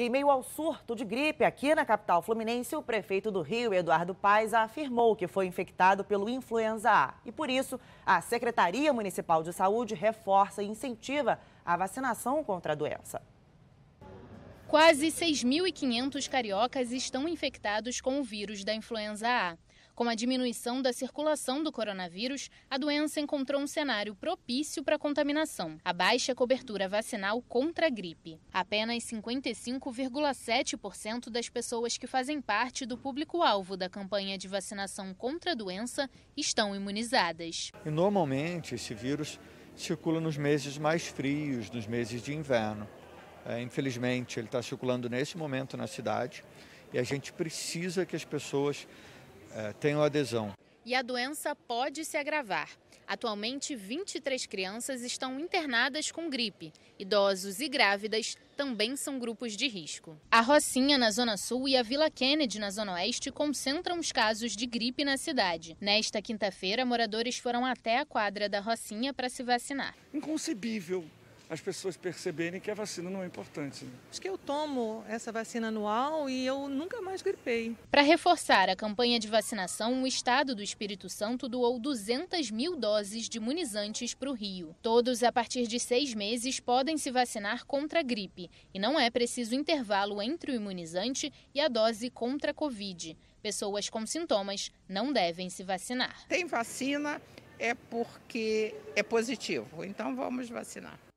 Em meio ao surto de gripe aqui na capital fluminense, o prefeito do Rio, Eduardo Paes, afirmou que foi infectado pelo influenza A. E por isso, a Secretaria Municipal de Saúde reforça e incentiva a vacinação contra a doença. Quase 6.500 cariocas estão infectados com o vírus da influenza A. Com a diminuição da circulação do coronavírus, a doença encontrou um cenário propício para contaminação, a baixa cobertura vacinal contra a gripe. Apenas 55,7% das pessoas que fazem parte do público-alvo da campanha de vacinação contra a doença estão imunizadas. E normalmente esse vírus circula nos meses mais frios, nos meses de inverno. É, infelizmente, ele está circulando nesse momento na cidade e a gente precisa que as pessoas é, tenham adesão. E a doença pode se agravar. Atualmente, 23 crianças estão internadas com gripe. Idosos e grávidas também são grupos de risco. A Rocinha, na Zona Sul, e a Vila Kennedy, na Zona Oeste, concentram os casos de gripe na cidade. Nesta quinta-feira, moradores foram até a quadra da Rocinha para se vacinar. Inconcebível as pessoas perceberem que a vacina não é importante. Né? Acho que eu tomo essa vacina anual e eu nunca mais gripei. Para reforçar a campanha de vacinação, o Estado do Espírito Santo doou 200 mil doses de imunizantes para o Rio. Todos, a partir de seis meses, podem se vacinar contra a gripe e não é preciso intervalo entre o imunizante e a dose contra a Covid. Pessoas com sintomas não devem se vacinar. Tem vacina é porque é positivo, então vamos vacinar.